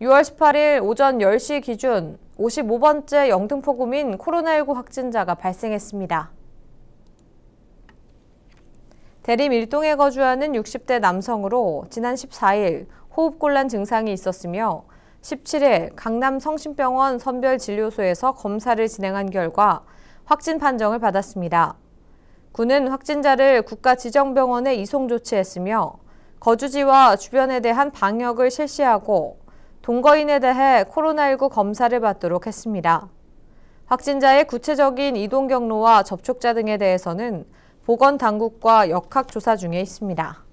6월 18일 오전 10시 기준 55번째 영등포구민 코로나19 확진자가 발생했습니다. 대림 일동에 거주하는 60대 남성으로 지난 14일 호흡곤란 증상이 있었으며 17일 강남 성심병원 선별진료소에서 검사를 진행한 결과 확진 판정을 받았습니다. 군은 확진자를 국가 지정병원에 이송 조치했으며 거주지와 주변에 대한 방역을 실시하고 동거인에 대해 코로나19 검사를 받도록 했습니다. 확진자의 구체적인 이동 경로와 접촉자 등에 대해서는 보건당국과 역학조사 중에 있습니다.